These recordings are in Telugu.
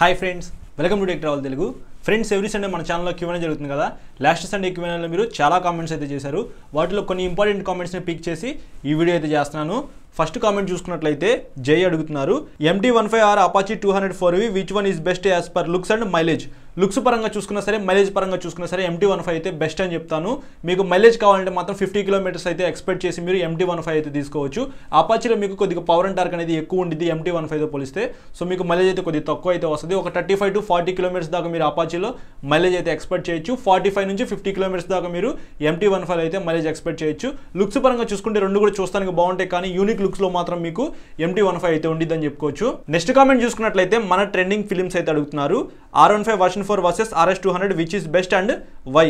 hi friends welcome to deck travel Telugu friends every Sunday మన ఛానల్లో క్యూఎన్ఏ జరుగుతుంది కదా లాస్ట్ సండే క్యూఎన్ఏలో మీరు చాలా కామెంట్స్ అయితే చేశారు వాటిలో కొన్ని ఇంపార్టెంట్ కామెంట్స్ని పిక్ చేసి ఈ వీడియో అయితే చేస్తున్నాను ఫస్ట్ కామెంట్ చూసుకున్నట్లయితే జై అడుగుతున్నారు MT one five R Apache two hundred four V which one is best as per looks and mileage looks పరంగా చూసుకున్నా సరే మైలేజ్ పరంగా చూసుకున్నా సరే ఎండి వన్ ఫైవ్ అయితే బెస్ట్ అని చెప్తాను మీకు మైలేజ్ కావాలంటే మాత్రం ఫిఫ్టీ కిలోమీటర్స్ అయితే ఎక్స్పెక్ట్ చేసి మీరు ఎండి వన్ ఫైవ్ అయితే తీసుకోవచ్చు అపాచిలో మీకు కొద్దిగా పవర్ అండ్ టార్క్ అనేది ఎక్కువ ఉండేది ఎంటీ వన్ ఫైవ్తో పోలిస్తే సో మీకు మైలేజ్ అయితే కొద్దిగా తక్కువ అయితే వస్తుంది ఒక thirty five to forty kilometres దాకా మీరు అపాచిలో మైలేజ్ అయితే ఎక్స్పెక్ట్ చేయొచ్చు ఫార్టీ ఫైవ్ నుంచి ఫిఫ్టీ కిలోమీటర్స్ దాకా మీరు ఎండి వన్ ఫైవ్ అయితే మైలేజ్ ఎక్స్పెక్ట్ చేయొచ్చు లుక్స్ పరంగా చూసుకుంటే రెండు కూడా చూస్తానికి బాగుంటాయి కానీ యూనిక్ బేసిక్ లుక్స్లో మాత్రం మీకు ఎంటీ వన్ ఫైవ్ అయితే ఉండిద్దని చెప్పుకోవచ్చు నెక్స్ట్ కామెంట్ చూసుకున్నట్లయితే మన ట్రెండింగ్ ఫిలిమ్స్ అయితే అడుగుతున్నారు R one five version four versus RS two hundred which is best and why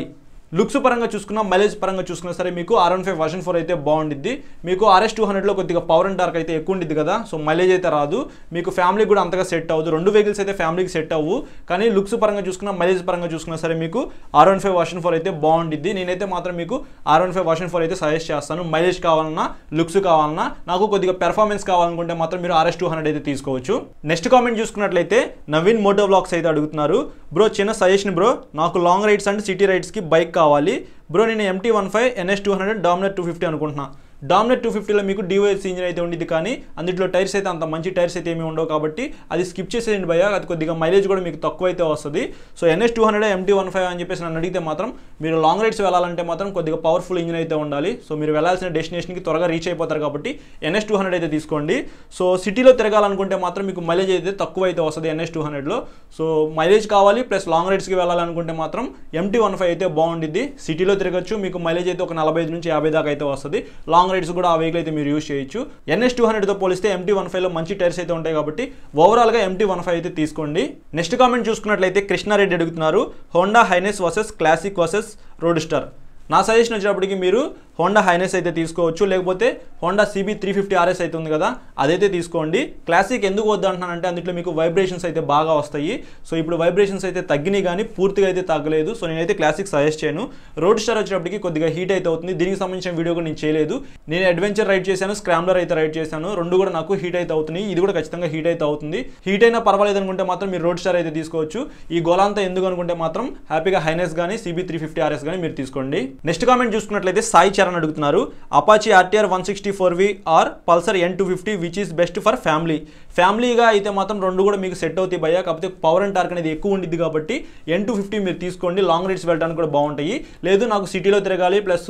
looks పరంగా చూసుకున్నా మైలేజ్ పరంగా చూసుకున్నా సరే మీకు R one five version four అయితే బాగుండిద్ది మీకు ఆర్ఎస్ టూ హండ్రెడ్లో కొద్దిగా పవర్ అండ్ టార్క్ అయితే ఎక్కువ ఉండిద్ది కదా సో మైలేజ్ అయితే రాదు మీకు ఫ్యామిలీ కూడా అంతగా సెట్ అవ్వదు రెండు వెహికల్స్ అయితే ఫ్యామిలీకి సెట్ అవ్వు కానీ లుక్స్ పరంగా చూసుకున్నా మైలేజ్ పరంగా చూసుకున్నా సరే మీకు R one five version four అయితే బాగుండిద్ది నేనైతే మాత్రం మీకు R one five version four అయితే సజెస్ట్ చేస్తాను మైలేజ్ కావాలన్నా లుక్స్ కావాలన్నా నాకు కొద్దిగా పెర్ఫార్మెన్స్ కావాలనుకుంటే మాత్రం మీరు ఆర్ఎస్ టూ హండ్రెడ్ అయితే తీసుకోవచ్చు నెక్స్ట్ కామెంట్ చూసుకున్నట్లయితే నవీన్ మోటో బ్లాక్స్ అయితే అడుగుతున్నారు బ్రో చిన్న సజెషన్ బ్రో నాకు లాంగ్ రైడ్స్ అండ్ సిటీ రైడ్స్కి బైక్ కావాలి బ్రో నేను MT one five NS two hundred Dominar two fifty అనుకుంటున్నాను డామినెట్ టూ ఫిఫ్టీలో మీకు డివైఎస్ ఇంజిన్ అయితే ఉండేది కానీ అందులో టైర్స్ అయితే అంత మంచి టైర్స్ అయితే ఏమి ఉండవు కాబట్టి అది స్కిప్ చేసేయండి భయ అది కొద్దిగా మైలేజ్ కూడా మీకు తక్కువ అయితే వస్తుంది so NS two hundred MT one five అని చెప్పేసి నన్ను అడిగితే మాత్రం మీరు లాంగ్ రైడ్స్ వెళ్ళాలంటే మాత్రం కొద్దిగా పవర్ఫుల్ ఇంజిన్ అయితే ఉండాలి సో మీరు వెళ్ళాల్సిన డెస్టినేషన్కి త్వరగా రీచ్ అయిపోతారు కాబట్టి ఎన్ఎస్ టూ హండ్రెడ్ అయితే తీసుకోండి సో సిటీలో తిరగాలనుకుంటే మాత్రం మీకు మైలేజ్ అయితే తక్కువ అయితే వస్తుంది ఎన్ఎస్ టూ హండ్రెడ్లో సో మైలేజ్ కావాలి ప్లస్ లాంగ్ రైడ్స్కి వెళ్ళాలనుకుంటే మాత్రం ఎంటీ వన్ ఫైవ్ అయితే బాగుండిద్ది సిటీలో తిరగచ్చు మీకు మైలేజ్ అయితే ఒక నలభై నుంచి యాభై దాకా అయితే వస్తుంది లాంగ్ లాంగ్ రైడ్స్ కూడా ఆ వెహికల్ అయితే మీరు యూజ్ చేయొచ్చు ఎన్ఎస్ టూ హండ్రెడ్తో పోలిస్తే ఎంటీ వన్ ఫైవ్లో మంచి టైర్స్ అయితే ఉంటాయి కాబట్టి ఓవరాల్గా ఎంటీ వన్ ఫైవ్ అయితే తీసుకోండి నెక్స్ట్ కామెంట్ చూసుకున్నట్లయితే కృష్ణారెడ్డి అడుగుతున్నారు Honda Highness versus Classic versus road star నా సజెషన్ వచ్చేటప్పటికి మీరు హోండా హైనెస్ అయితే తీసుకోవచ్చు లేకపోతే Honda CB three fifty RS అయితే ఉంది కదా అదైతే తీసుకోండి క్లాసిక్ ఎందుకు వద్దంటున్నానంటే అందులో మీకు వైబ్రేషన్స్ అయితే బాగా వస్తాయి సో ఇప్పుడు వైబ్రేషన్స్ అయితే తగ్గినాయి కానీ పూర్తిగా అయితే తగ్గలేదు సో నేనైతే క్లాసిక్ సజెస్ట్ చేయను రోడ్ స్టార్ వచ్చేటప్పటికి కొద్దిగా హీట్ అయితే అవుతుంది దీనికి సంబంధించిన వీడియో కూడా నేను చేయలేదు నేను అడ్వెంచర్ రైడ్ చేశాను స్క్రామ్లర్ అయితే రైడ్ చేశాను రెండు కూడా నాకు హీట్ అయితే అవుతున్నాయి ఇది కూడా ఖచ్చితంగా హీట్ అయితే అవుతుంది హీట్ అయినా పర్వాలేదు అనుకుంటే మాత్రం మీరు రోడ్ స్టార్ అయితే తీసుకోవచ్చు ఈ గోలాంతా ఎందుకు అనుకుంటే మాత్రం హ్యాపీగా హైనెస్ కానీ సిబి త్రీ ఫిఫ్టీ ఆర్ఎస్ కానీ మీరు తీసుకోండి నెక్స్ట్ కామెంట్ చూసుకున్నట్లయితే సాయి చరణ్ అడుగుతున్నారు Apache RTR one sixty four V R Pulsar N two fifty which is best for family ఫ్యామిలీగా అయితే మాత్రం రెండు కూడా మీకు సెట్ అవుతాయి భయ్య కాకపోతే పవర్ అండ్ టార్క్ అనేది ఎక్కువ ఉండింది కాబట్టి ఎన్ టూ ఫిఫ్టీ మీరు తీసుకోండి లాంగ్ రైడ్స్ వెళ్ళడానికి కూడా బాగుంటాయి లేదు నాకు సిటీలో తిరగాలి ప్లస్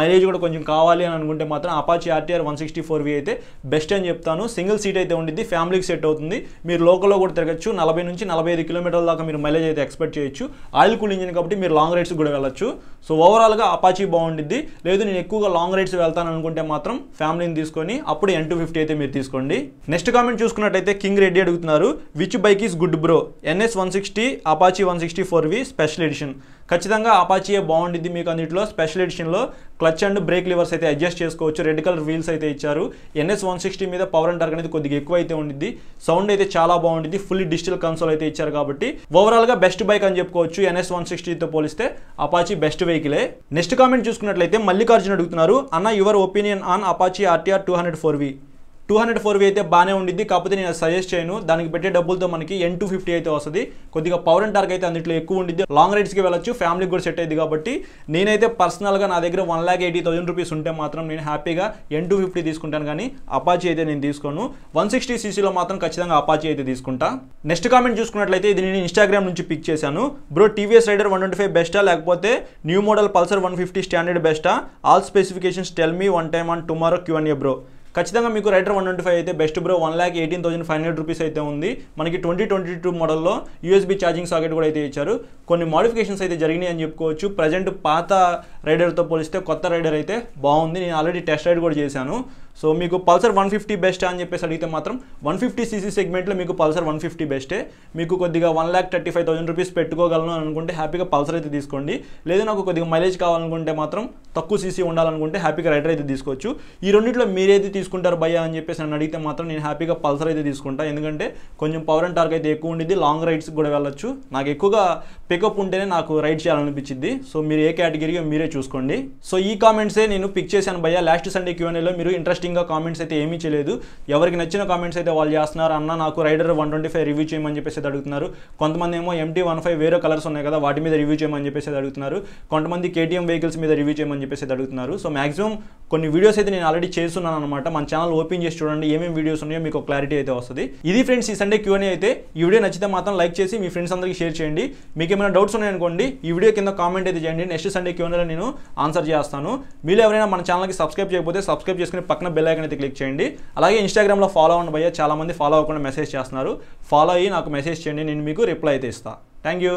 మైలేజ్ కూడా కొంచెం కావాలి అని అనుకుంటే మాత్రం Apache RTR one sixty four V అయితే బెస్ట్ అని చెప్తాను సింగిల్ సీట్ అయితే ఉండిద్ది ఫ్యామిలీకి సెట్ అవుతుంది మీరు లోకల్లో కూడా తిరగచ్చు నలభై నుంచి నలభై ఐదు కిలోమీటర్ల దాకా మీరు మైలేజ్ అయితే ఎక్స్పెక్ట్ చేయొచ్చు ఆయిల్ కూల్ ఇంజిన్ కాబట్టి మీరు లాంగ్ రైడ్స్ కూడా వెళ్ళచ్చు సో ఓవరాల్గా అపాచీ బాగుండిద్ది లేదు నేను ఎక్కువగా లాంగ్ రైడ్స్ వెళ్తాను అనుకుంటే మాత్రం ఫ్యామిలీని తీసుకొని అప్పుడు ఎన్ టూ ఫిఫ్టీ అయితే మీరు తీసుకోండి నెక్స్ట్ కామెంట్ చూసుకున్నట్టయితే కింగ్ రెడ్డి అడుగుతున్నారు which bike is good bro NS one sixty Apache one sixty four V special edition ఖచ్చితంగా అపాచియే బాగుండిద్ది మీకు అన్నింటిలో స్పెషల్ ఎడిషన్లో క్లచ్ అండ్ బ్రేక్ లివర్స్ అయితే అడ్జస్ట్ చేసుకోవచ్చు రెడ్ కలర్ వీల్స్ అయితే ఇచ్చారు ఎన్ఎస్ వన్ సిక్స్టీ మీద పవర్ అండ్ టార్క్ అనేది కొద్దిగా ఎక్కువ అయితే ఉండింది సౌండ్ అయితే చాలా బాగుంటుంది ఫుల్లీ డిజిటల్ కన్సోల్ అయితే ఇచ్చారు కాబట్టి ఓవరాల్గా బెస్ట్ బైక్ అని చెప్పుకోవచ్చు ఎన్ఎస్ వన్ సిక్స్టీతో పోలిస్తే అపాచీ బెస్ట్ వెహికలే నెక్స్ట్ కామెంట్ చూసుకున్నట్లయితే మల్లికార్జున్ అడుగుతున్నారు అన్న your opinion on Apache RTR two hundred four V two hundred four V అయితే బాగానే ఉండిద్ది కాకపోతే నేను సజెస్ట్ చేయను దానికి పెట్టే డబ్బులతో మనకి ఎన్ టూ ఫిఫ్టీ అయితే వస్తుంది కొద్దిగా పవర్ అండ్ టార్క్ అయితే అందులో ఎక్కువ ఉండిద్ది లాంగ్ రైడ్స్కి వెళ్ళొచ్చు ఫ్యామిలీకి కూడా సెట్ అయింది కాబట్టి నేనైతే పర్సనల్గా నా దగ్గర one lakh eighty thousand rupees ఉంటే మాత్రం నేను హ్యాపీగా ఎన్ టూ ఫిఫ్టీ తీసుకుంటాను కానీ అపాచీ అయితే నేను తీసుకోను వన్ సిక్స్టీ సీసీలో మాత్రం ఖచ్చితంగా అపాచీ అయితే తీసుకుంటా నెక్స్ట్ కామెంట్ చూసుకున్నట్లయితే ఇది నేను ఇన్స్టాగ్రామ్ నుంచి పిక్ చేశాను bro TVS Raider one twenty five బెస్టా లేకపోతే new model Pulsar one fifty standard బెస్టా all specifications tell me one time on tomorrow Q Q and A bro ఖచ్చితంగా మీకు రైటర్ వన్ ఫైవ్ అయితే best bro one lakh eighteen five hundred rupees అయితే ఉంది మనకి ట్వంటీ ట్వంటీ టూ మోడల్లో యూఎస్బీ ఛార్జింగ్ సాకెట్ కూడా అయితే ఇచ్చారు కొన్ని మోడిఫికేషన్స్ అయితే జరిగినాయి అని చెప్పుకోవచ్చు ప్రజెంట్ పాత రైడర్తో పోలిస్తే కొత్త రైడర్ అయితే బాగుంది నేను ఆల్రెడీ టెస్ట్ రైడ్ కూడా చేశాను సో మీకు పల్సర్ వన్ ఫిఫ్టీ బెస్ట్ అని చెప్పేసి అడిగితే మాత్రం వన్ ఫిఫ్టీ సీసీ సెగ్మెంట్లో మీకు పల్సర్ వన్ ఫిఫ్టీ బెస్టే మీకు కొద్దిగా one lakh thirty five thousand rupees పెట్టుకోగలను అనుకుంటే హ్యాపీగా పల్సర్ అయితే తీసుకోండి లేదా నాకు కొద్దిగా మైలేజ్ కావాలనుకుంటే మాత్రం తక్కువ సీసీ ఉండాలనుకుంటే హ్యాపీగా రైడర్ అయితే తీసుకోవచ్చు ఈ రెండింటిలో మీరేది తీసుకుంటారు భయ్య అని చెప్పేసి నన్ను అడిగితే మాత్రం నేను హ్యాపీగా పల్సర్ అయితే తీసుకుంటాను ఎందుకంటే కొంచెం పవర్ అండ్ టార్క్ అయితే ఎక్కువ ఉండేది లాంగ్ రైడ్స్కి కూడా వెళ్ళొచ్చు నాకు ఎక్కువగా పికప్ ఉంటేనే నాకు రైడ్ చేయాలనిపించింది సో మీరు ఏ కేటగిరీగా మీరే చూసుకోండి సో ఈ కామెంట్సే నేను పిక్ చేశాను భయ్య లాస్ట్ సండే క్యూఎన్ఏలో మీరు ఇంట్రెస్ట్ ఇంట్రెస్టింగ్గా కామెంట్స్ అయితే ఏమీ చేయలేదు ఎవరికి నచ్చిన కామెంట్స్ అయితే వాళ్ళు చేస్తున్నారు అన్న నాకు Raider one twenty five review చేయమని చెప్పేసి అడుగుతున్నారు కొంతమంది ఏమో ఎంటీ వన్ ఫైవ్ వేరే కలర్స్ ఉన్నాయి కదా వాటి మీద రివ్యూ చేయమని చెప్పేసి అడుగుతున్నారు కొంతమంది కేటీఎం వెహికల్స్ మీద రివ్యూ చేయమని చెప్పేసి అడుగుతున్నారు సో మాక్సిమం కొన్ని వీడియోస్ అయితే నేను ఆల్రెడీ చేస్తున్నాను అనమాట మన ఛానల్ ఓపెన్ చేసి చూడండి ఏమేమి వీడియోస్ ఉన్నాయో మీకు క్లారిటీ అయితే వస్తుంది ఇది ఫ్రెండ్స్ ఈ సండే క్యూఎన్ఏ అయితే ఈ వీడియో నచ్చితే మాత్రం లైక్ చేసి మీ ఫ్రెండ్స్ అందరికీ షేర్ చేయండి మీకు ఏమైనా డౌట్స్ ఉన్నాయనుకోండి ఈ వీడియో కింద కామెంట్ అయితే చేయండి నెక్స్ట్ సండే క్యూఎన్ఏలో నేను ఆన్సర్ చేస్తాను మీరు ఎవరైనా మన ఛానల్కి సబ్స్క్రైబ్ చేయకపోతే సబ్స్క్రైబ్ చేసుకుని పక్కన బెల్ ఐకన్ అయితే క్లిక్ చేయండి అలాగే ఇన్స్టాగ్రామ్లో ఫాలో అవ్వండి భయ్య చాలామంది ఫాలో అవ్వకుండా మెసేజ్ చేస్తున్నారు ఫాలో అయ్యి నాకు మెసేజ్ చేయండి నేను మీకు రిప్లై అయితే ఇస్తాను థ్యాంక్ యూ